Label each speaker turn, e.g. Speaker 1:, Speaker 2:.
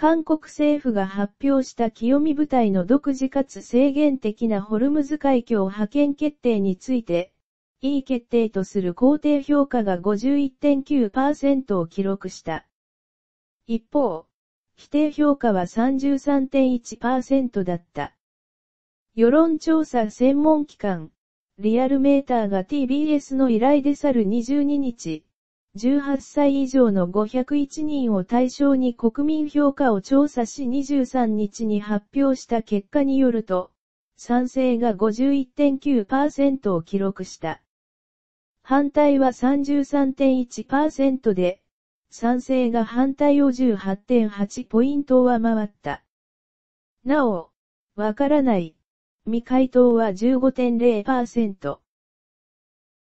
Speaker 1: 韓国政府が発表した清見部隊の独自かつ制限的なホルムズ海峡派遣決定について、いい決定とする肯定評価が51.9%を記録した。一方、否定評価は33.1%だった。世論調査専門機関、リアルメーターが TBS の依頼で去る22日、18歳以上の501人を対象に国民評価を調査し23日に発表した結果によると、賛成が51.9%を記録した。反対は33.1%で、賛成が反対を18.8ポイント上回った。なお、わからない、未回答は15.0%。